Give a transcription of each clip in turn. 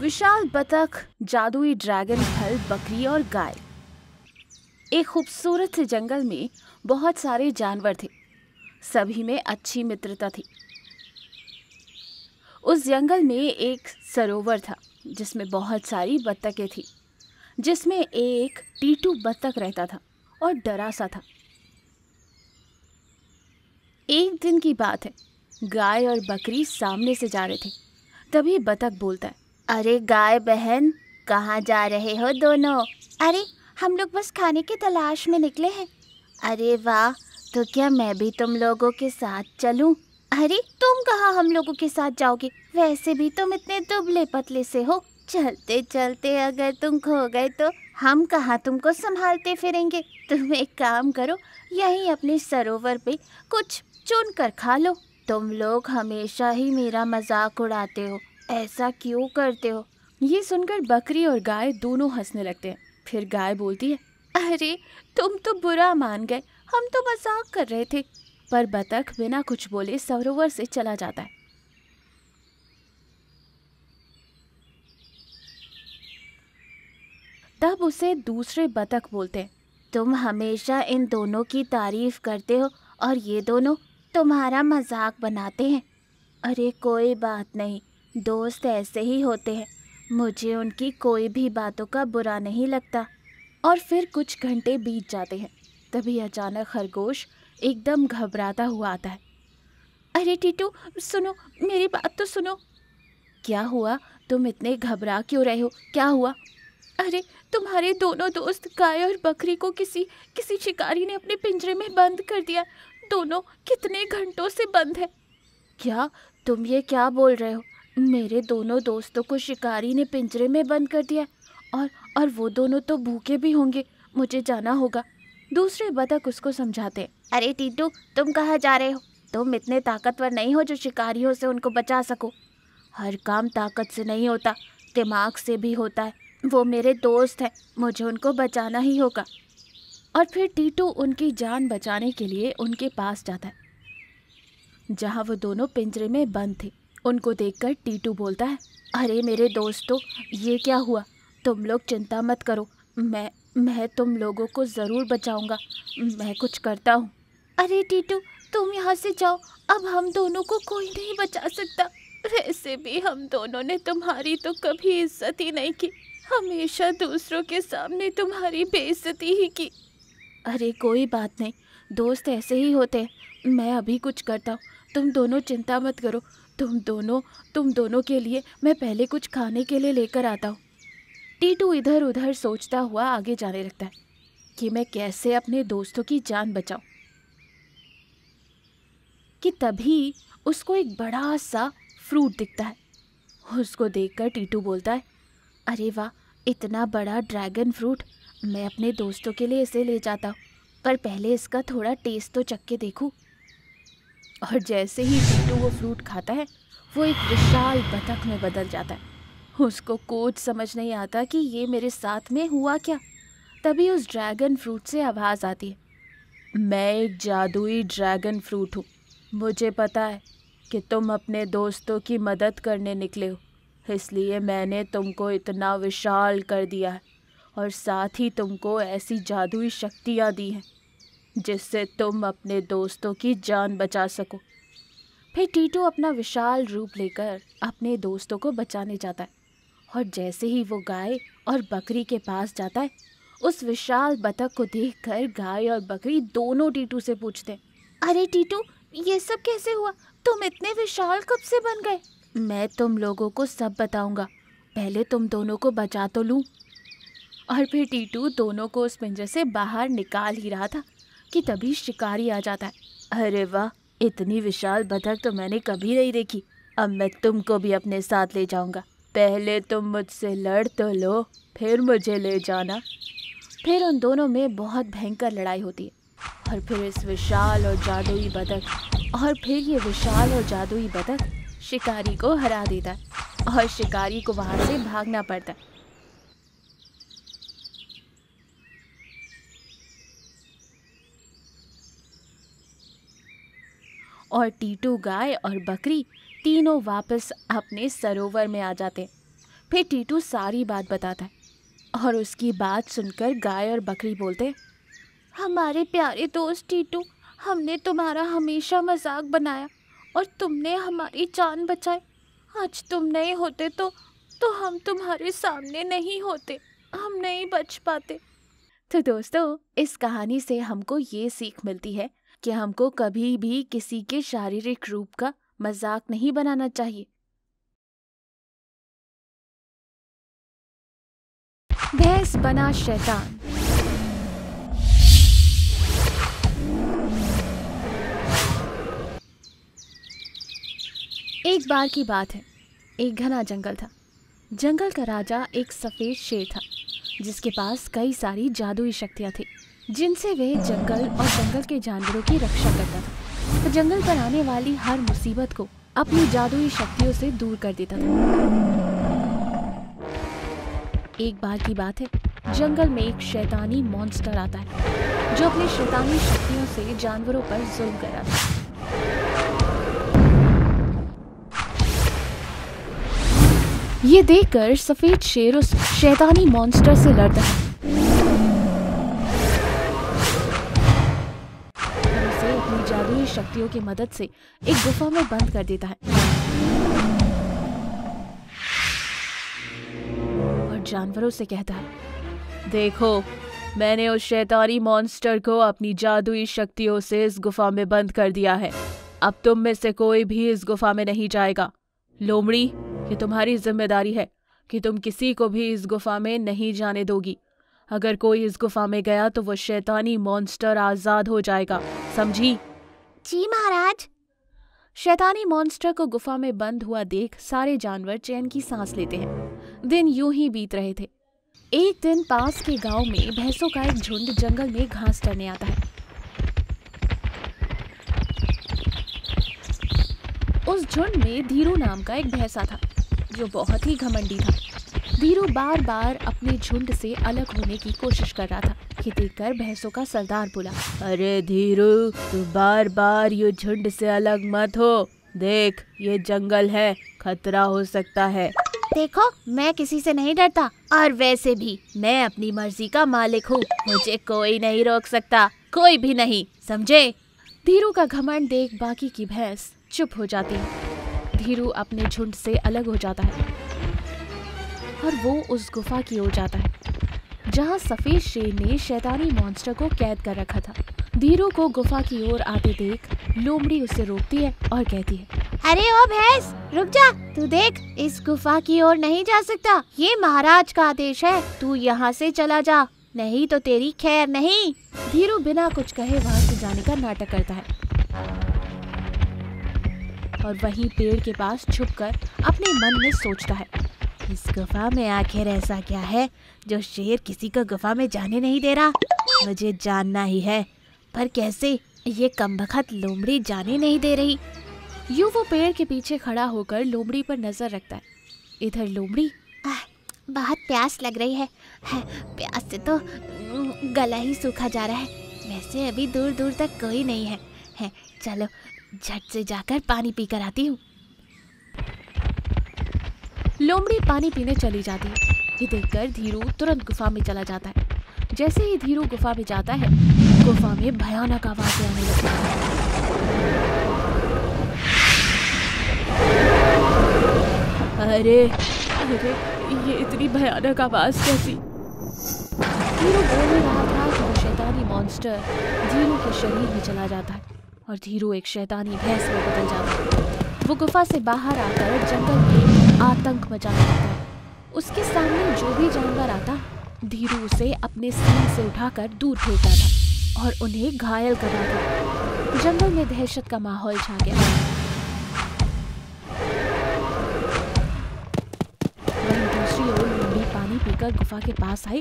विशाल बतख जादुई ड्रैगन फल बकरी और गाय एक खूबसूरत से जंगल में बहुत सारे जानवर थे सभी में अच्छी मित्रता थी उस जंगल में एक सरोवर था जिसमें बहुत सारी बत्तखें थी जिसमें एक टीटू बत्तख रहता था और डरा सा था एक दिन की बात है गाय और बकरी सामने से जा रहे थे तभी बतख बोलता है अरे गाय बहन कहाँ जा रहे हो दोनों अरे हम लोग बस खाने की तलाश में निकले हैं अरे वाह तो क्या मैं भी तुम लोगों के साथ चलूं? अरे तुम कहाँ हम लोगों के साथ जाओगे वैसे भी तुम इतने दुबले पतले से हो चलते चलते अगर तुम खो गए तो हम कहाँ तुमको संभालते फिरेंगे तुम एक काम करो यहीं अपने सरोवर पे कुछ चुन कर खा लो तुम लोग हमेशा ही मेरा मजाक उड़ाते हो ऐसा क्यों करते हो ये सुनकर बकरी और गाय दोनों हंसने लगते हैं फिर गाय बोलती है अरे तुम तो बुरा मान गए हम तो मजाक कर रहे थे पर बतख बिना कुछ बोले सरोवर से चला जाता है तब उसे दूसरे बतख बोलते हैं तुम हमेशा इन दोनों की तारीफ करते हो और ये दोनों तुम्हारा मजाक बनाते हैं अरे कोई बात नहीं दोस्त ऐसे ही होते हैं मुझे उनकी कोई भी बातों का बुरा नहीं लगता और फिर कुछ घंटे बीत जाते हैं तभी अचानक खरगोश एकदम घबराता हुआ आता है अरे टीटू सुनो मेरी बात तो सुनो क्या हुआ तुम इतने घबरा क्यों रहे हो क्या हुआ अरे तुम्हारे दोनों दोस्त गाय और बकरी को किसी किसी शिकारी ने अपने पिंजरे में बंद कर दिया दोनों कितने घंटों से बंद है क्या तुम ये क्या बोल रहे हो मेरे दोनों दोस्तों को शिकारी ने पिंजरे में बंद कर दिया और और वो दोनों तो भूखे भी होंगे मुझे जाना होगा दूसरे बतख उसको समझाते अरे टीटू तुम कहाँ जा रहे हो तुम इतने ताकतवर नहीं हो जो शिकारियों से उनको बचा सको हर काम ताकत से नहीं होता दिमाग से भी होता है वो मेरे दोस्त हैं मुझे उनको बचाना ही होगा और फिर टीटू उनकी जान बचाने के लिए उनके पास जाता है जहाँ वो दोनों पिंजरे में बंद थे उनको देखकर टीटू बोलता है अरे मेरे दोस्तों ये क्या हुआ तुम लोग चिंता मत करो मैं मैं तुम लोगों को ज़रूर बचाऊंगा मैं कुछ करता हूँ अरे टीटू तुम यहाँ से जाओ अब हम दोनों को कोई नहीं बचा सकता वैसे भी हम दोनों ने तुम्हारी तो कभी इज्जत ही नहीं की हमेशा दूसरों के सामने तुम्हारी बेइज्जती ही की अरे कोई बात नहीं दोस्त ऐसे ही होते हैं मैं अभी कुछ करता हूँ तुम दोनों चिंता मत करो तुम दोनों तुम दोनों के लिए मैं पहले कुछ खाने के लिए लेकर आता हूँ टीटू इधर उधर सोचता हुआ आगे जाने लगता है कि मैं कैसे अपने दोस्तों की जान बचाऊं कि तभी उसको एक बड़ा सा फ्रूट दिखता है उसको देखकर टीटू बोलता है अरे वाह इतना बड़ा ड्रैगन फ्रूट मैं अपने दोस्तों के लिए इसे ले जाता हूँ पर पहले इसका थोड़ा टेस्ट तो चख के देखूँ और जैसे ही टीटू वो फ्रूट खाता है वो एक विशाल बतख में बदल जाता है उसको कोच समझ नहीं आता कि ये मेरे साथ में हुआ क्या तभी उस ड्रैगन फ्रूट से आवाज़ आती है मैं एक जादुई ड्रैगन फ्रूट हूँ मुझे पता है कि तुम अपने दोस्तों की मदद करने निकले हो इसलिए मैंने तुमको इतना विशाल कर दिया है और साथ ही तुमको ऐसी जादुई शक्तियाँ दी हैं जिससे तुम अपने दोस्तों की जान बचा सको फिर टीटू अपना विशाल रूप लेकर अपने दोस्तों को बचाने जाता है और जैसे ही वो गाय और बकरी के पास जाता है उस विशाल बतख को देखकर गाय और बकरी दोनों टीटू से पूछते अरे टीटू ये सब कैसे हुआ तुम इतने विशाल कब से बन गए मैं तुम लोगों को सब बताऊंगा पहले तुम दोनों को बचा तो लूं और फिर टीटू दोनों को उस पिंजरे से बाहर निकाल ही रहा था कि तभी शिकारी आ जाता है अरे वाह इतनी विशाल बतख तो मैंने कभी नहीं देखी अब मैं तुमको भी अपने साथ ले जाऊंगा पहले तुम मुझसे लड़ तो लो फिर मुझे ले जाना फिर उन दोनों में बहुत भयंकर लड़ाई होती है और फिर इस विशाल और जादुई बतख और फिर ये विशाल और जादुई बतख शिकारी को हरा देता है और शिकारी को वहाँ से भागना पड़ता है और टीटू गाय और बकरी तीनों वापस अपने सरोवर में आ जाते फिर टीटू सारी बात बताता है और उसकी बात सुनकर गाय और बकरी बोलते हमारे प्यारे दोस्त टीटू हमने तुम्हारा हमेशा मजाक बनाया और तुमने हमारी जान बचाई आज तुम नहीं होते तो तो हम तुम्हारे सामने नहीं होते हम नहीं बच पाते तो दोस्तों इस कहानी से हमको ये सीख मिलती है कि हमको कभी भी किसी के शारीरिक रूप का मजाक नहीं बनाना चाहिए भैंस बना शैतान एक बार की बात है एक घना जंगल था जंगल का राजा एक सफ़ेद शेर था जिसके पास कई सारी जादुई शक्तियां थी जिनसे वह जंगल और जंगल के जानवरों की रक्षा करता था तो जंगल पर आने वाली हर मुसीबत को अपनी जादुई शक्तियों से दूर कर देता था एक बार की बात है जंगल में एक शैतानी मॉन्स्टर आता है जो अपनी शैतानी शक्तियों से जानवरों पर जुल्म कर रहा था ये देखकर सफेद शेर उस शैतानी मॉन्स्टर से लड़ता है हुई शक्तियों की मदद से एक गुफा में बंद कर देता है और जानवरों से कहता है देखो मैंने उस शैतानी मॉन्स्टर को अपनी जादुई शक्तियों से इस गुफा में बंद कर दिया है अब तुम में से कोई भी इस गुफा में नहीं जाएगा लोमड़ी ये तुम्हारी जिम्मेदारी है कि तुम किसी को भी इस गुफा में नहीं जाने दोगी अगर कोई इस गुफा में गया तो वो शैतानी मॉन्स्टर आज़ाद हो जाएगा समझी जी महाराज शैतानी मॉन्स्टर को गुफा में बंद हुआ देख सारे जानवर चैन की सांस लेते हैं दिन यूं ही बीत रहे थे एक दिन पास के गांव में भैंसों का एक झुंड जंगल में घास चरने आता है उस झुंड में धीरू नाम का एक भैंसा था जो बहुत ही घमंडी था धीरू बार बार अपने झुंड से अलग होने की कोशिश कर रहा था धमकी कर भैंसों का सरदार बोला अरे धीरू तू बार बार ये झुंड से अलग मत हो देख ये जंगल है खतरा हो सकता है देखो मैं किसी से नहीं डरता और वैसे भी मैं अपनी मर्जी का मालिक हूँ मुझे कोई नहीं रोक सकता कोई भी नहीं समझे धीरू का घमंड देख बाकी की भैंस चुप हो जाती धीरू अपने झुंड से अलग हो जाता है और वो उस गुफा की ओर जाता है जहां सफ़ेद शेर ने शैतानी मॉन्स्टर को कैद कर रखा था धीरू को गुफा की ओर आते देख लोमड़ी उसे रोकती है और कहती है अरे ओ भैंस रुक जा तू देख इस गुफा की ओर नहीं जा सकता ये महाराज का आदेश है तू यहाँ से चला जा नहीं तो तेरी खैर नहीं धीरू बिना कुछ कहे वहाँ से जाने का नाटक करता है और वहीं पेड़ के पास छुपकर अपने मन में सोचता है इस गुफा में आखिर ऐसा क्या है जो शेर किसी को गुफा में जाने नहीं दे रहा मुझे जानना ही है पर कैसे ये कमबख्त लोमड़ी जाने नहीं दे रही यूं वो पेड़ के पीछे खड़ा होकर लोमड़ी पर नजर रखता है इधर लोमड़ी बहुत प्यास लग रही है, है प्यास से तो गला ही सूखा जा रहा है वैसे अभी दूर दूर तक कोई नहीं है, है चलो झट से जाकर पानी पीकर आती हूँ लोमड़ी पानी पीने चली जाती है ये देखकर धीरू तुरंत गुफा में चला जाता है जैसे ही धीरू गुफा में जाता है गुफा में भयानक आवाज आने लगती है अरे अरे ये इतनी भयानक आवाज कैसी धीरू बोल रहा था कि वो शैतानी मॉन्स्टर धीरू के शरीर में चला जाता है और धीरू एक शैतानी भैंस में बदल जाता है वो गुफा से बाहर आकर जंगल के आतंक मचा देता उसके सामने जो भी जानवर आता धीरू उसे अपने सीन से उठाकर दूर फेंकता था और उन्हें घायल करता था जंगल में दहशत का माहौल छा गया कर गुफा के पास आई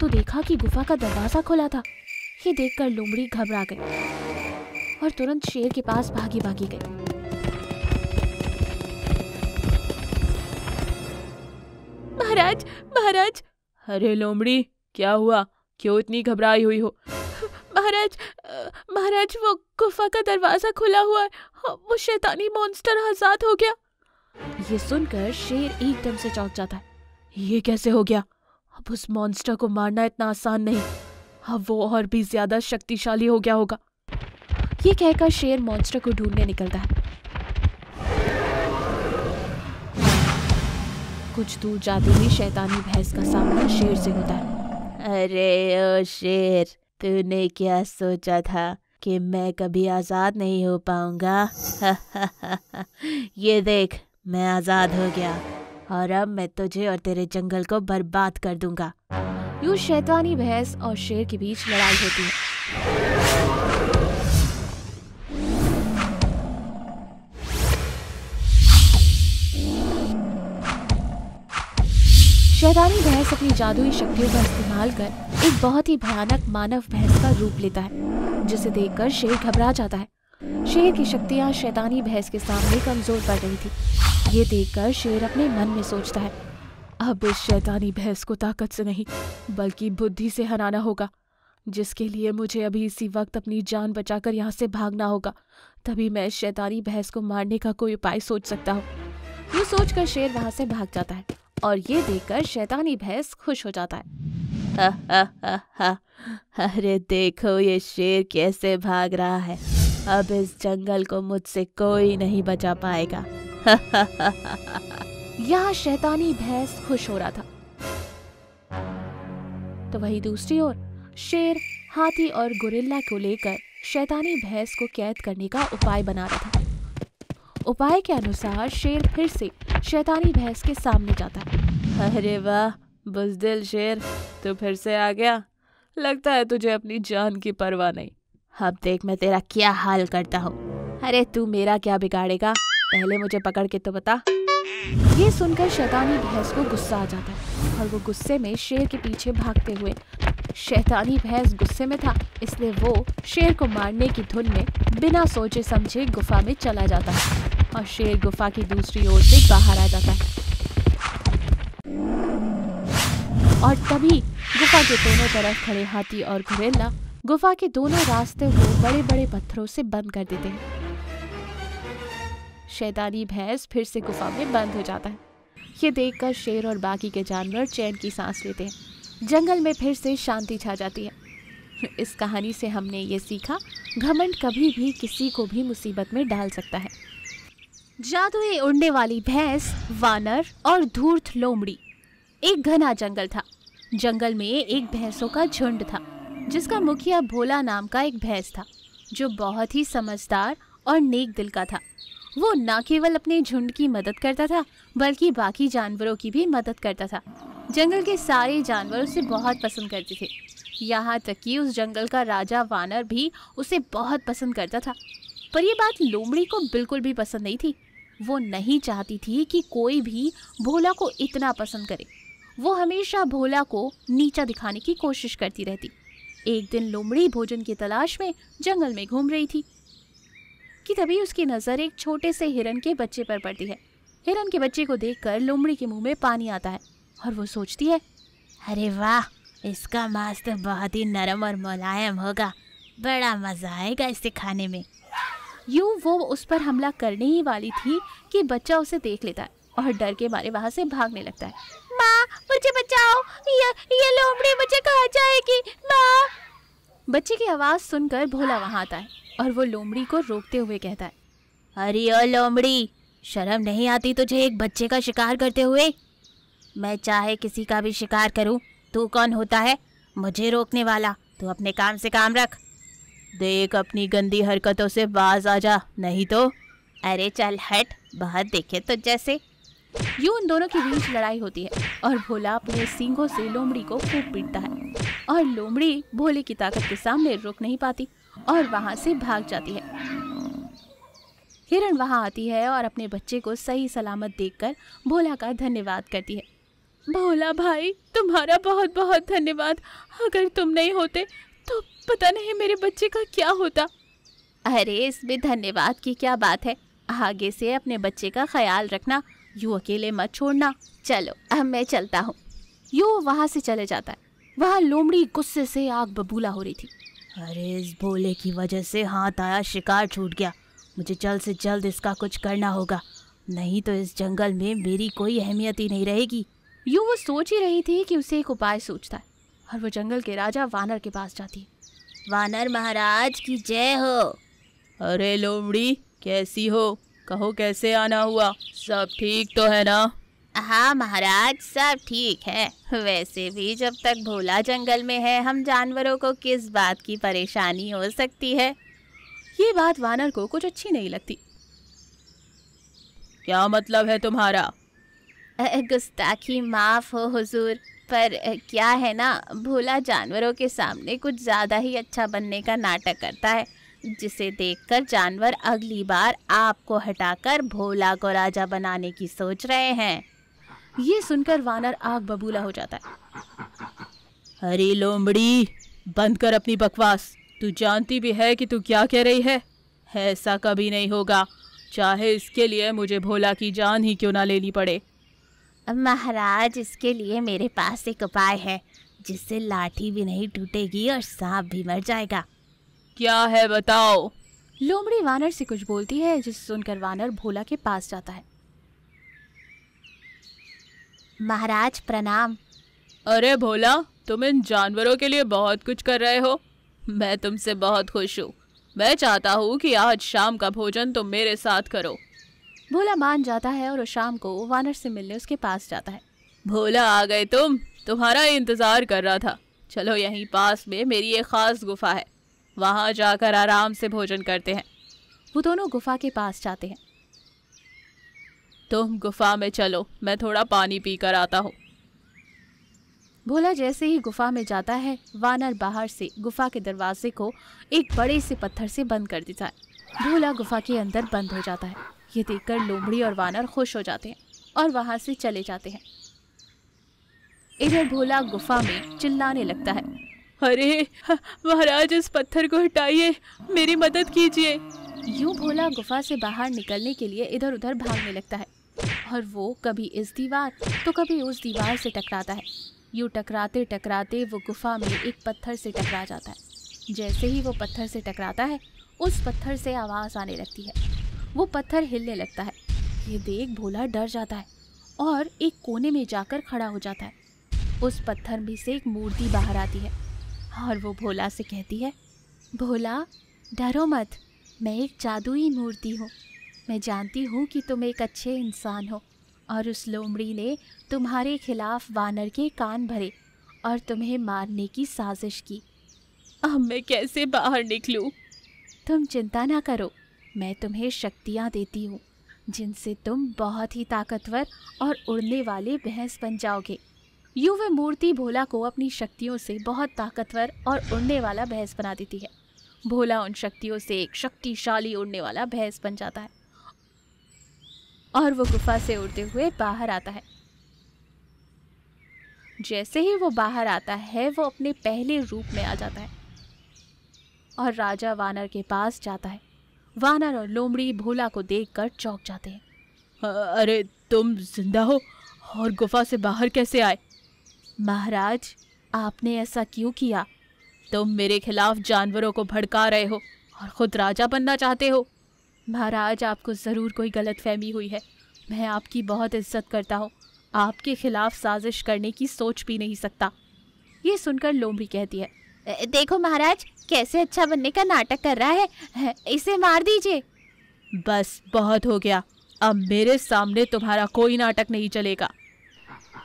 तो देखा कि गुफा का दरवाजा खुला था ये देखकर लोमड़ी घबरा गई और तुरंत शेर के पास भागी भागी गई महाराज महाराज अरे लोमड़ी क्या हुआ क्यों इतनी घबराई हुई हो महाराज महाराज वो गुफा का दरवाजा खुला हुआ है हाँ, वो शैतानी मॉन्स्टर आजाद हो गया ये सुनकर शेर एकदम से चौंक जाता है ये कैसे हो गया अब उस मॉन्स्टर को मारना इतना आसान नहीं अब वो और भी ज्यादा शक्तिशाली हो गया होगा ये कहकर शेर मॉन्स्टर को ढूंढने निकलता है कुछ दूर जाते ही शैतानी भैंस का सामना शेर से होता है अरे ओ शेर तूने क्या सोचा था कि मैं कभी आज़ाद नहीं हो पाऊंगा ये देख मैं आज़ाद हो गया और अब मैं तुझे और तेरे जंगल को बर्बाद कर दूंगा यूं शैतानी भैंस और शेर के बीच लड़ाई होती है शैतानी भैंस अपनी जादुई शक्तियों का इस्तेमाल कर एक बहुत ही भयानक मानव भैंस का रूप लेता है जिसे देखकर शेर घबरा जाता है शेर की शक्तियाँ शैतानी भैंस के सामने कमजोर पड़ रही थी ये देखकर शेर अपने मन में सोचता है अब इस शैतानी भैंस को ताकत से नहीं बल्कि बुद्धि से हराना होगा जिसके लिए मुझे अभी इसी वक्त अपनी जान बचाकर यहाँ से भागना होगा तभी मैं शैतानी भैंस को मारने का कोई उपाय सोच सकता हूँ ये सोचकर शेर वहाँ से भाग जाता है और ये देखकर शैतानी भैंस खुश हो जाता है हा, हा, हा, अरे देखो ये शेर कैसे भाग रहा है अब इस जंगल को मुझसे कोई नहीं बचा पाएगा यहाँ शैतानी भैंस खुश हो रहा था तो वही दूसरी ओर शेर हाथी और गुरिल्ला को लेकर शैतानी भैंस को कैद करने का उपाय बना रहा था उपाय के अनुसार शेर फिर से शैतानी भैंस के सामने जाता है अरे वाह बुजदिल शेर तू फिर से आ गया लगता है तुझे अपनी जान की परवाह नहीं अब देख मैं तेरा क्या हाल करता हूँ अरे तू मेरा क्या बिगाड़ेगा पहले मुझे पकड़ के तो बता ये सुनकर शैतानी भैंस को गुस्सा आ जाता है और वो गुस्से में शेर के पीछे भागते हुए शैतानी भैंस गुस्से में था इसलिए वो शेर को मारने की धुन में बिना सोचे समझे गुफा में चला जाता है और शेर गुफा की दूसरी ओर से बाहर आ जाता है और तभी गुफा के दोनों तरफ खड़े हाथी और घरेला गुफा के दोनों रास्ते को बड़े बड़े पत्थरों से बंद कर देते हैं शैतानी भैंस फिर से गुफा में बंद हो जाता है ये देखकर शेर और बाकी के जानवर चैन की सांस लेते हैं जंगल में फिर से शांति छा जाती है इस कहानी से हमने ये सीखा घमंड कभी भी किसी को भी मुसीबत में डाल सकता है जादुई उड़ने वाली भैंस वानर और धूर्त लोमड़ी एक घना जंगल था जंगल में एक भैंसों का झुंड था जिसका मुखिया भोला नाम का एक भैंस था जो बहुत ही समझदार और नेक दिल का था वो न केवल अपने झुंड की मदद करता था बल्कि बाकी जानवरों की भी मदद करता था जंगल के सारे जानवर उसे बहुत पसंद करते थे यहाँ तक कि उस जंगल का राजा वानर भी उसे बहुत पसंद करता था पर यह बात लोमड़ी को बिल्कुल भी पसंद नहीं थी वो नहीं चाहती थी कि कोई भी भोला को इतना पसंद करे वो हमेशा भोला को नीचा दिखाने की कोशिश करती रहती एक दिन लोमड़ी भोजन की तलाश में जंगल में घूम रही थी कि तभी उसकी नज़र एक छोटे से हिरन के बच्चे पर पड़ती है हिरन के बच्चे को देखकर लोमड़ी के मुंह में पानी आता है और वो सोचती है अरे वाह इसका मांस तो बहुत ही नरम और मुलायम होगा बड़ा मज़ा आएगा इसे खाने में यूं वो उस पर हमला करने ही वाली थी कि बच्चा उसे देख लेता है और डर के मारे वहां से भागने लगता है माँ मुझे बचाओ ये ये लोमड़ी मुझे कहा जाएगी माँ बच्चे की आवाज़ सुनकर भोला वहाँ आता है और वो लोमड़ी को रोकते हुए कहता है अरे ओ लोमड़ी शर्म नहीं आती तुझे एक बच्चे का शिकार करते हुए मैं चाहे किसी का भी शिकार करूं तू कौन होता है मुझे रोकने वाला तू अपने काम से काम रख देख अपनी गंदी हरकतों से बाज आ जा नहीं तो अरे चल हट बाहर देखे तो जैसे यूं उन दोनों के बीच लड़ाई होती है और भोला अपने सींगों से लोमड़ी को खूब पीटता है और लोमड़ी भोले की ताकत के सामने रुक नहीं पाती और वहाँ से भाग जाती है हिरण वहाँ आती है और अपने बच्चे को सही सलामत देखकर भोला का धन्यवाद करती है भोला भाई तुम्हारा बहुत बहुत धन्यवाद अगर तुम नहीं होते तो पता नहीं मेरे बच्चे का क्या होता अरे इसमें धन्यवाद की क्या बात है आगे से अपने बच्चे का ख्याल रखना यू अकेले मत छोड़ना चलो अब मैं चलता हूँ यू वहाँ से चले जाता है वहाँ लोमड़ी गुस्से से आग बबूला हो रही थी अरे इस भोले की वजह से हाथ आया शिकार छूट गया मुझे जल्द से जल्द इसका कुछ करना होगा नहीं तो इस जंगल में मेरी कोई अहमियत ही नहीं रहेगी यूँ वो सोच ही रही थी कि उसे एक उपाय सोचता है और वो जंगल के राजा वानर के पास जाती वानर महाराज की जय हो अरे लोमड़ी कैसी हो कहो कैसे आना हुआ सब ठीक तो है ना हाँ महाराज सब ठीक है वैसे भी जब तक भोला जंगल में है हम जानवरों को किस बात की परेशानी हो सकती है ये बात वानर को कुछ अच्छी नहीं लगती क्या मतलब है तुम्हारा गुस्ताखी माफ हो हुजूर पर क्या है ना भोला जानवरों के सामने कुछ ज़्यादा ही अच्छा बनने का नाटक करता है जिसे देखकर जानवर अगली बार आपको हटाकर भोला को राजा बनाने की सोच रहे हैं ये सुनकर वानर आग बबूला हो जाता है अरे लोमड़ी बंद कर अपनी बकवास तू जानती भी है कि तू क्या कह रही है ऐसा कभी नहीं होगा चाहे इसके लिए मुझे भोला की जान ही क्यों ना लेनी पड़े महाराज इसके लिए मेरे पास एक उपाय है जिससे लाठी भी नहीं टूटेगी और सांप भी मर जाएगा क्या है बताओ लोमड़ी वानर से कुछ बोलती है जिसे सुनकर वानर भोला के पास जाता है महाराज प्रणाम अरे भोला तुम इन जानवरों के लिए बहुत कुछ कर रहे हो मैं तुमसे बहुत खुश हूँ मैं चाहता हूँ कि आज शाम का भोजन तुम मेरे साथ करो भोला मान जाता है और शाम को वानर से मिलने उसके पास जाता है भोला आ गए तुम तुम्हारा इंतजार कर रहा था चलो यहीं पास में मेरी एक खास गुफा है वहां जाकर आराम से भोजन करते हैं वो दोनों गुफा के पास जाते हैं तुम गुफा में चलो मैं थोड़ा पानी पीकर आता हूँ भोला जैसे ही गुफा में जाता है वानर बाहर से गुफा के दरवाजे को एक बड़े से पत्थर से बंद कर देता है भोला गुफा के अंदर बंद हो जाता है ये देखकर लोमड़ी और वानर खुश हो जाते हैं और वहां से चले जाते हैं इधर भोला गुफा में चिल्लाने लगता है अरे महाराज इस पत्थर को हटाइए मेरी मदद कीजिए यूं भोला गुफा से बाहर निकलने के लिए इधर उधर भागने लगता है और वो कभी इस दीवार तो कभी उस दीवार से टकराता है यूं टकराते टकराते वो गुफा में एक पत्थर से टकरा जाता है जैसे ही वो पत्थर से टकराता है उस पत्थर से आवाज़ आने लगती है वो पत्थर हिलने लगता है ये देख भोला डर जाता है और एक कोने में जाकर खड़ा हो जाता है उस पत्थर में से एक मूर्ति बाहर आती है और वो भोला से कहती है भोला डरो मत मैं एक जादुई मूर्ति हूँ मैं जानती हूँ कि तुम एक अच्छे इंसान हो और उस लोमड़ी ने तुम्हारे खिलाफ वानर के कान भरे और तुम्हें मारने की साजिश की अब मैं कैसे बाहर निकलूँ तुम चिंता ना करो मैं तुम्हें शक्तियाँ देती हूँ जिनसे तुम बहुत ही ताकतवर और उड़ने वाले भैंस बन जाओगे यूँ वह मूर्ति भोला को अपनी शक्तियों से बहुत ताकतवर और उड़ने वाला भैंस बना देती है भोला उन शक्तियों से एक शक्तिशाली उड़ने वाला भैंस बन जाता है और वो गुफा से उड़ते हुए बाहर आता है जैसे ही वो बाहर आता है वो अपने पहले रूप में आ जाता है और राजा वानर के पास जाता है वानर और लोमड़ी भोला को देखकर चौंक जाते हैं अरे तुम जिंदा हो और गुफा से बाहर कैसे आए महाराज आपने ऐसा क्यों किया तुम मेरे खिलाफ जानवरों को भड़का रहे हो और खुद राजा बनना चाहते हो महाराज आपको ज़रूर कोई गलत फहमी हुई है मैं आपकी बहुत इज्जत करता हूँ आपके खिलाफ साजिश करने की सोच भी नहीं सकता ये सुनकर लोमड़ी कहती है देखो महाराज कैसे अच्छा बनने का नाटक कर रहा है इसे मार दीजिए बस बहुत हो गया अब मेरे सामने तुम्हारा कोई नाटक नहीं चलेगा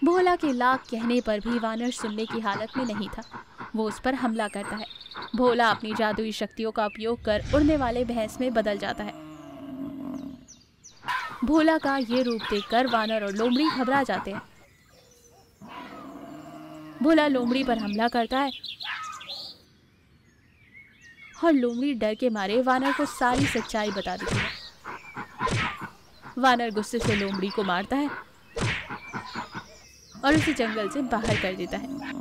भोला के लाख कहने पर भी वानर सुनने की हालत में नहीं था वो उस पर हमला करता है भोला अपनी जादुई शक्तियों का उपयोग कर उड़ने वाले भैंस में बदल जाता है भोला का ये रूप देखकर वानर और लोमड़ी घबरा जाते हैं भोला लोमड़ी पर हमला करता है और लोमड़ी डर के मारे वानर को सारी सच्चाई बता देती है वानर गुस्से से लोमड़ी को मारता है और उसे जंगल से बाहर कर देता है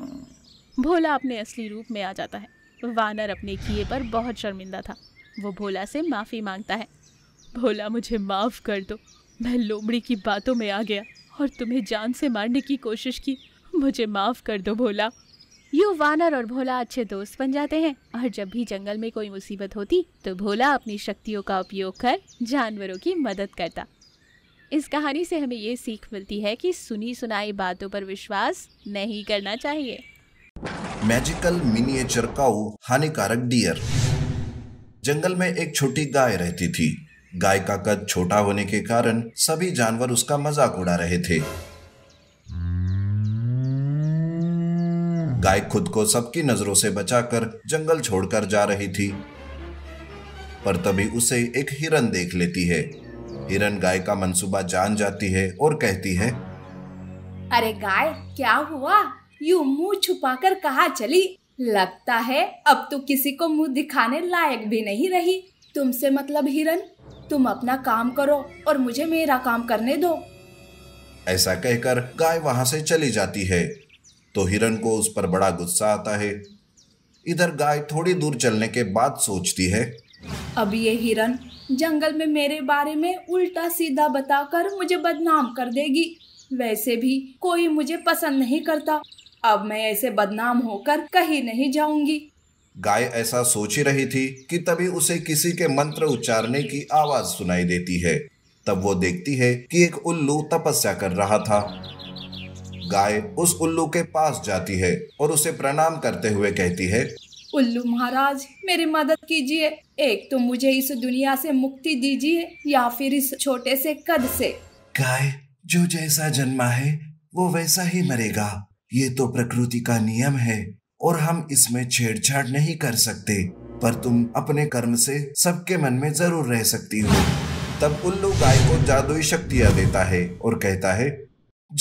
भोला अपने असली रूप में आ जाता है वानर अपने किए पर बहुत शर्मिंदा था वो भोला से माफ़ी मांगता है भोला मुझे माफ़ कर दो मैं लोमड़ी की बातों में आ गया और तुम्हें जान से मारने की कोशिश की मुझे माफ़ कर दो भोला यू वानर और भोला अच्छे दोस्त बन जाते हैं और जब भी जंगल में कोई मुसीबत होती तो भोला अपनी शक्तियों का उपयोग कर जानवरों की मदद करता इस कहानी से हमें ये सीख मिलती है कि सुनी सुनाई बातों पर विश्वास नहीं करना चाहिए मैजिकल मिनिएचर काउ हानिकारक डियर जंगल में एक छोटी गाय रहती थी गाय का कद छोटा होने के कारण सभी जानवर उसका मजाक उड़ा रहे थे गाय खुद को सबकी नजरों से बचाकर जंगल छोड़कर जा रही थी पर तभी उसे एक हिरन देख लेती है हिरन गाय का मंसूबा जान जाती है और कहती है अरे गाय क्या हुआ यू मुंह छुपाकर कहा चली लगता है अब तो किसी को मुंह दिखाने लायक भी नहीं रही तुमसे मतलब हिरन तुम अपना काम करो और मुझे मेरा काम करने दो ऐसा कहकर गाय वहां से चली जाती है तो हिरन को उस पर बड़ा गुस्सा आता है इधर गाय थोड़ी दूर चलने के बाद सोचती है अब ये हिरन जंगल में मेरे बारे में उल्टा सीधा बताकर मुझे बदनाम कर देगी वैसे भी कोई मुझे पसंद नहीं करता अब मैं ऐसे बदनाम होकर कहीं नहीं जाऊंगी गाय ऐसा सोच ही रही थी कि तभी उसे किसी के मंत्र उच्चारने की आवाज सुनाई देती है तब वो देखती है कि एक उल्लू तपस्या कर रहा था गाय उस उल्लू के पास जाती है और उसे प्रणाम करते हुए कहती है उल्लू महाराज मेरी मदद कीजिए एक तो मुझे इस दुनिया से मुक्ति दीजिए या फिर इस छोटे से कद से गाय जो जैसा जन्मा है वो वैसा ही मरेगा ये तो प्रकृति का नियम है और हम इसमें छेड़छाड़ नहीं कर सकते पर तुम अपने कर्म से सबके मन में जरूर रह सकती हो तब उल्लू गाय को जादुई शक्तियाँ देता है और कहता है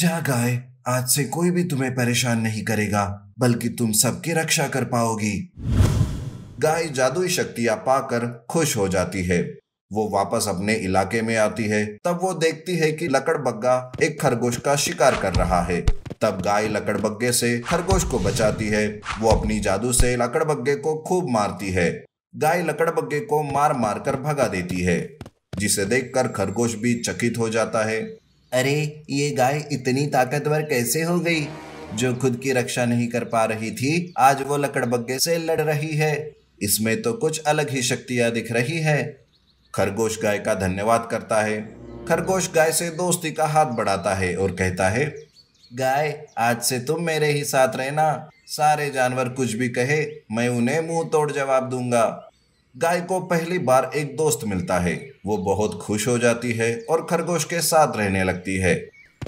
जा गाय आज से कोई भी तुम्हें परेशान नहीं करेगा बल्कि तुम सबकी रक्षा कर पाओगी गाय जादुई शक्तियां पाकर खुश हो जाती है वो वापस अपने इलाके में आती है तब वो देखती है कि लकड़बग्गा एक खरगोश का शिकार कर रहा है तब गाय लकड़बग्गे से खरगोश को बचाती है वो अपनी जादू से लकड़बग्गे को खूब मारती है गाय लकड़बग्गे को मार मार कर भगा देती है जिसे देखकर खरगोश भी चकित हो जाता है अरे ये गाय इतनी ताकतवर कैसे हो गई जो खुद की रक्षा नहीं कर पा रही थी आज वो लकड़बग्गे से लड़ रही है इसमें तो कुछ अलग ही शक्तियाँ दिख रही है खरगोश गाय का धन्यवाद करता है खरगोश गाय से दोस्ती का हाथ बढ़ाता है और कहता है गाय आज से तुम मेरे ही साथ रहना सारे जानवर कुछ भी कहे मैं उन्हें मुंह तोड़ जवाब दूंगा गाय को पहली बार एक दोस्त मिलता है वो बहुत खुश हो जाती है और खरगोश के साथ रहने लगती है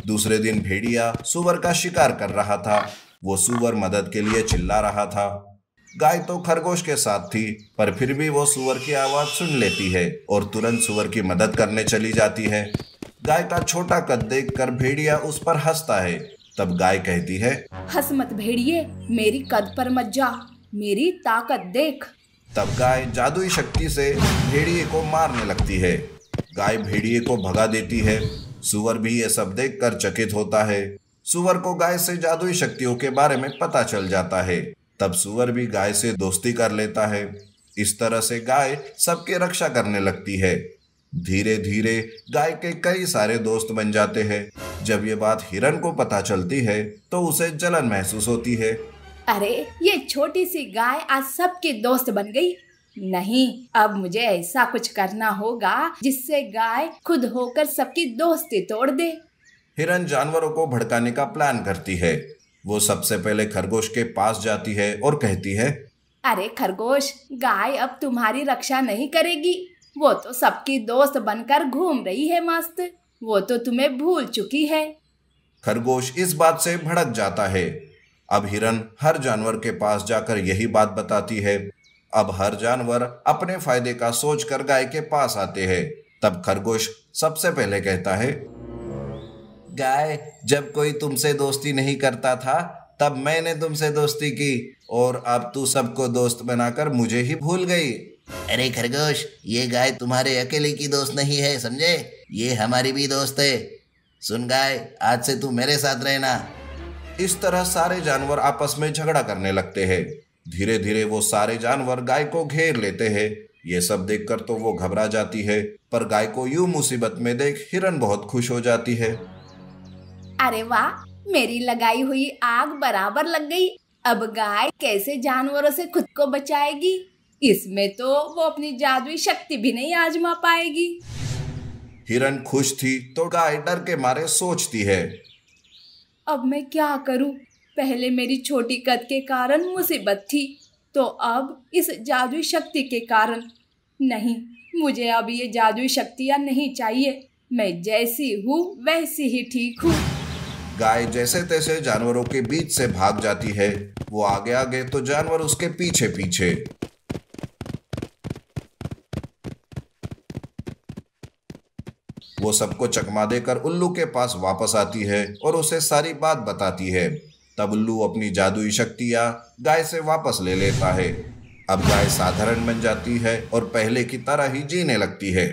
दूसरे दिन भेड़िया सुअर का शिकार कर रहा था वो सुअर मदद के लिए चिल्ला रहा था गाय तो खरगोश के साथ थी पर फिर भी वो सुअर की आवाज़ सुन लेती है और तुरंत सुअर की मदद करने चली जाती है गाय का छोटा कद देख कर भेड़िया उस पर हंसता है तब गाय कहती है हंस मत भेड़िए मेरी कद पर मत जा मेरी ताकत देख तब गाय जादुई शक्ति से भेड़िए को मारने लगती है गाय भेड़िए को भगा देती है सुअर भी यह सब देख कर चकित होता है सुअर को गाय से जादुई शक्तियों के बारे में पता चल जाता है तब सुअर भी गाय से दोस्ती कर लेता है इस तरह से गाय सबके रक्षा करने लगती है धीरे धीरे गाय के कई सारे दोस्त बन जाते हैं जब ये बात हिरन को पता चलती है तो उसे जलन महसूस होती है अरे ये छोटी सी गाय आज सबके दोस्त बन गई नहीं अब मुझे ऐसा कुछ करना होगा जिससे गाय खुद होकर सबकी दोस्ती तोड़ दे हिरन जानवरों को भड़काने का प्लान करती है वो सबसे पहले खरगोश के पास जाती है और कहती है अरे खरगोश गाय अब तुम्हारी रक्षा नहीं करेगी वो तो सबकी दोस्त बनकर घूम रही है मस्त वो तो तुम्हें भूल चुकी है खरगोश इस बात से भड़क जाता है अब हिरन हर जानवर के पास जाकर यही बात बताती है अब हर जानवर अपने फायदे का सोच कर गाय के पास आते हैं तब खरगोश सबसे पहले कहता है गाय जब कोई तुमसे दोस्ती नहीं करता था तब मैंने तुमसे दोस्ती की और अब तू सबको दोस्त बनाकर मुझे ही भूल गई अरे खरगोश ये गाय तुम्हारे अकेले की दोस्त नहीं है समझे ये हमारी भी दोस्त है सुन गाय आज से तू मेरे साथ रहना इस तरह सारे जानवर आपस में झगड़ा करने लगते हैं धीरे धीरे वो सारे जानवर गाय को घेर लेते हैं ये सब देखकर तो वो घबरा जाती है पर गाय को यू मुसीबत में देख हिरन बहुत खुश हो जाती है अरे वाह मेरी लगाई हुई आग बराबर लग गई अब गाय कैसे जानवरों से खुद को बचाएगी इसमें तो वो अपनी जादुई शक्ति भी नहीं आजमा पाएगी हिरन खुश थी तो गाय डर के मारे सोचती है अब मैं क्या करूं? पहले मेरी छोटी कद के कारण मुसीबत थी तो अब इस जादुई शक्ति के कारण नहीं मुझे अब ये जादुई शक्तियाँ नहीं चाहिए मैं जैसी हूँ वैसी ही ठीक हूँ गाय जैसे तैसे जानवरों के बीच से भाग जाती है वो आगे आगे तो जानवर उसके पीछे पीछे वो सबको चकमा देकर उल्लू के पास वापस आती है और उसे सारी बात बताती है तब उल्लू अपनी जादुई शक्तियाँ गाय से वापस ले लेता है अब गाय साधारण बन जाती है और पहले की तरह ही जीने लगती है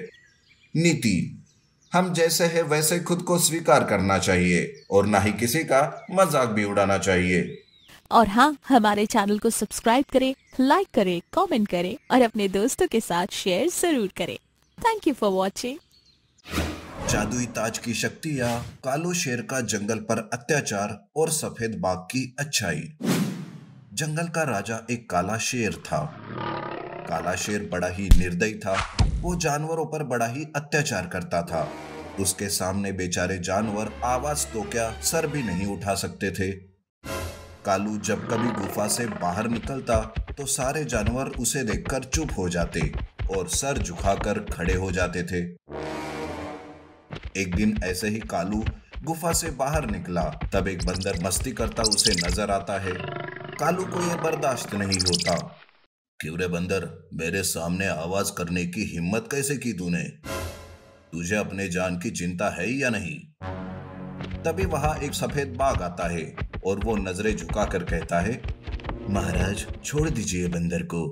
नीति हम जैसे हैं वैसे खुद को स्वीकार करना चाहिए और ना ही किसी का मजाक भी उड़ाना चाहिए और हाँ हमारे चैनल को सब्सक्राइब करें लाइक करें कमेंट करें और अपने दोस्तों के साथ शेयर जरूर करें थैंक यू फॉर वॉचिंग जादुई ताज की शक्ति या कालो शेर का जंगल पर अत्याचार और सफेद बाघ की अच्छाई जंगल का राजा एक काला शेर था काला शेर बड़ा ही निर्दयी था वो जानवरों पर बड़ा ही अत्याचार करता था उसके सामने बेचारे जानवर आवाज तो क्या सर भी नहीं उठा सकते थे कालू जब कभी गुफा से बाहर निकलता तो सारे जानवर उसे देखकर चुप हो जाते और सर झुकाकर खड़े हो जाते थे एक दिन ऐसे ही कालू गुफा से बाहर निकला तब एक बंदर मस्ती करता उसे नजर आता है कालू को यह बर्दाश्त नहीं होता क्यों रे बंदर मेरे सामने आवाज करने की हिम्मत कैसे की तूने तुझे अपने जान की चिंता है या नहीं तभी वहां एक सफेद बाघ आता है और वो नजरें झुकाकर कहता है महाराज छोड़ दीजिए बंदर को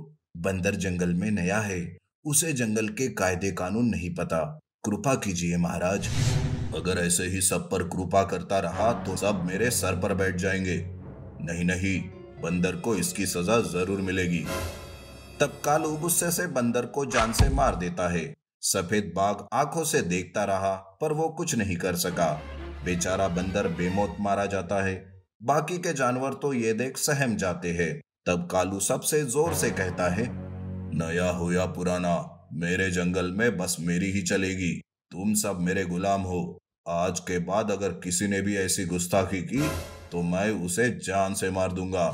बंदर जंगल में नया है उसे जंगल के कायदे कानून नहीं पता कृपा कीजिए महाराज अगर ऐसे ही सब पर कृपा करता रहा तो सब मेरे सर पर बैठ जाएंगे नहीं नहीं बंदर को इसकी सजा जरूर मिलेगी तब कालू गुस्से से बंदर को जान से मार देता है सफेद बाघ आंखों से देखता रहा पर वो कुछ नहीं कर सका बेचारा बंदर बेमौत मारा जाता है बाकी के जानवर तो ये देख सहम जाते हैं तब कालू सबसे जोर से कहता है नया हो या पुराना मेरे जंगल में बस मेरी ही चलेगी तुम सब मेरे गुलाम हो आज के बाद अगर किसी ने भी ऐसी गुस्ताखी की तो मैं उसे जान से मार दूंगा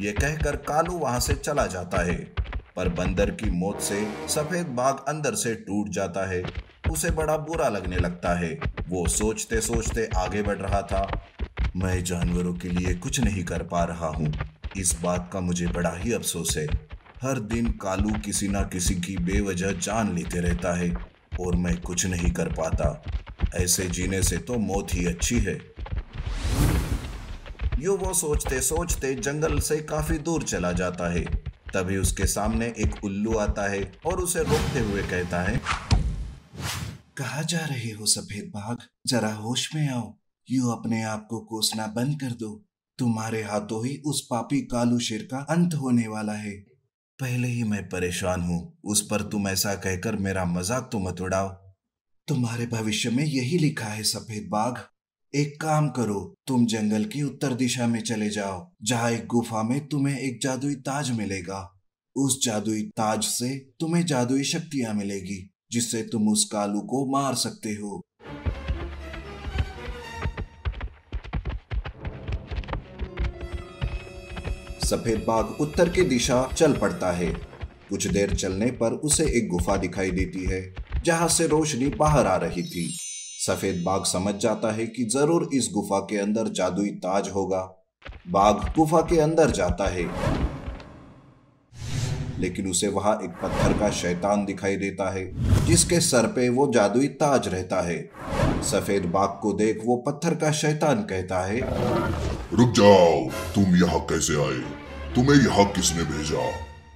ये कहकर कालू वहां से चला जाता है पर बंदर की मौत से सफेद बाघ अंदर से टूट जाता है उसे बड़ा बुरा लगने लगता है वो सोचते सोचते आगे बढ़ रहा था मैं जानवरों के लिए कुछ नहीं कर पा रहा हूँ इस बात का मुझे बड़ा ही अफसोस है हर दिन कालू किसी ना किसी की बेवजह जान लेते रहता है और मैं कुछ नहीं कर पाता ऐसे जीने से तो मौत ही अच्छी है यो वो सोचते सोचते जंगल से काफी दूर चला जाता है तभी उसके सामने एक उल्लू आता है और उसे रोकते हुए कहता है कहा जा रहे हो सफेद बाघ जरा होश में आओ यू अपने आप को कोसना बंद कर दो तुम्हारे हाथों ही उस पापी कालू शेर का अंत होने वाला है पहले ही मैं परेशान हूं उस पर तुम ऐसा कहकर मेरा मजाक तो मत उड़ाओ तुम्हारे भविष्य में यही लिखा है सफेद बाघ एक काम करो तुम जंगल की उत्तर दिशा में चले जाओ जहाँ एक गुफा में तुम्हें एक जादुई ताज मिलेगा उस जादुई ताज से तुम्हें जादुई शक्तियां मिलेगी जिससे तुम उस कालू को मार सकते हो सफेद बाघ उत्तर की दिशा चल पड़ता है कुछ देर चलने पर उसे एक गुफा दिखाई देती है जहां से रोशनी बाहर आ रही थी सफेद बाघ समझ जाता है कि जरूर इस गुफा के अंदर जादुई ताज होगा बाघ गुफा के अंदर जाता है लेकिन उसे वहां एक पत्थर का शैतान दिखाई देता है जिसके सर पे वो जादुई ताज रहता है सफेद बाघ को देख वो पत्थर का शैतान कहता है रुक जाओ तुम यहाँ कैसे आए तुम्हें यहाँ किसने भेजा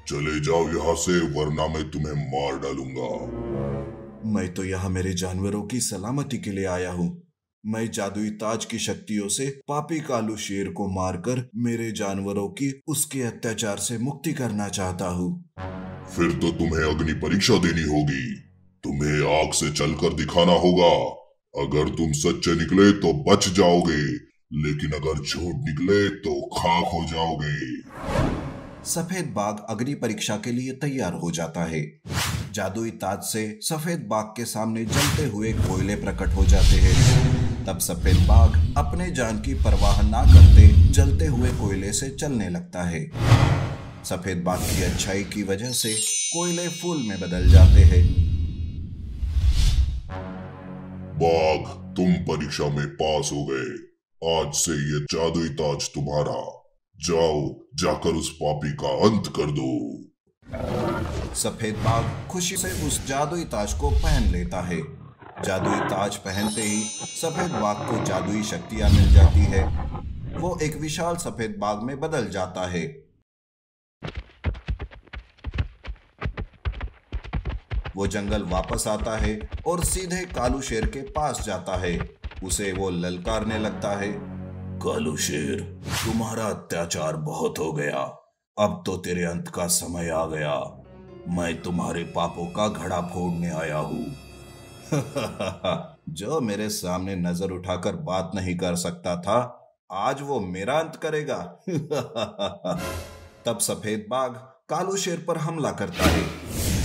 चले जाओ यहाँ से वरना मैं तुम्हें मार डालूंगा मैं तो यहाँ मेरे जानवरों की सलामती के लिए आया हूँ मैं जादुई ताज की शक्तियों से पापी कालू शेर को मारकर मेरे जानवरों की उसके अत्याचार से मुक्ति करना चाहता हूँ फिर तो तुम्हें अग्नि परीक्षा देनी होगी तुम्हें आग से चलकर दिखाना होगा अगर तुम सच्चे निकले तो बच जाओगे लेकिन अगर झूठ निकले तो खाक हो जाओगे सफेद बाघ अग्नि परीक्षा के लिए तैयार हो जाता है जादुई ताज से सफेद बाघ के सामने जलते हुए कोयले प्रकट हो जाते हैं तब सफेद बाघ अपने जान की परवाह ना करते जलते हुए कोयले से चलने लगता है सफेद बाघ की अच्छाई की वजह से कोयले फूल में बदल जाते हैं बाघ तुम परीक्षा में पास हो गए आज से ये जादुई ताज तुम्हारा जाओ जाकर उस पापी का अंत कर दो सफेद बाघ खुशी से उस जादुई ताज को पहन लेता है जादुई ताज पहनते ही सफेद बाघ को जादुई शक्तियां मिल जाती है वो एक विशाल सफेद बाघ में बदल जाता है वो जंगल वापस आता है और सीधे कालू शेर के पास जाता है उसे वो ललकारने लगता है कालू शेर तुम्हारा अत्याचार बहुत हो गया अब तो तेरे अंत का समय आ गया मैं तुम्हारे पापों का घड़ा फोड़ने आया हूँ जो मेरे सामने नजर उठाकर बात नहीं कर सकता था आज वो मेरा अंत करेगा तब सफेद बाघ कालू शेर पर हमला करता है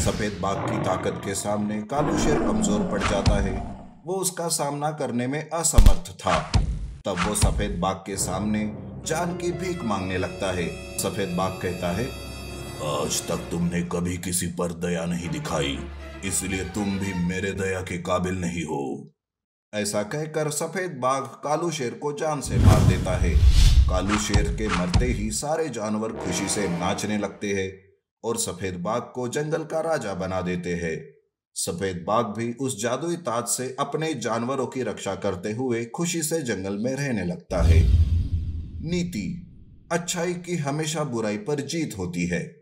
सफेद बाघ की ताकत के सामने कालू शेर कमजोर पड़ जाता है वो उसका सामना करने में असमर्थ था तब वो सफेद बाघ के सामने जान की भीख मांगने लगता है सफेद बाघ कहता है आज तक तुमने कभी किसी पर दया नहीं दिखाई इसलिए तुम भी मेरे दया के काबिल नहीं हो ऐसा कहकर सफेद बाघ कालू शेर को जान से मार देता है कालू शेर के मरते ही सारे जानवर खुशी से नाचने लगते हैं और सफेद बाघ को जंगल का राजा बना देते हैं सफेद बाघ भी उस जादुई ताज से अपने जानवरों की रक्षा करते हुए खुशी से जंगल में रहने लगता है नीति अच्छाई की हमेशा बुराई पर जीत होती है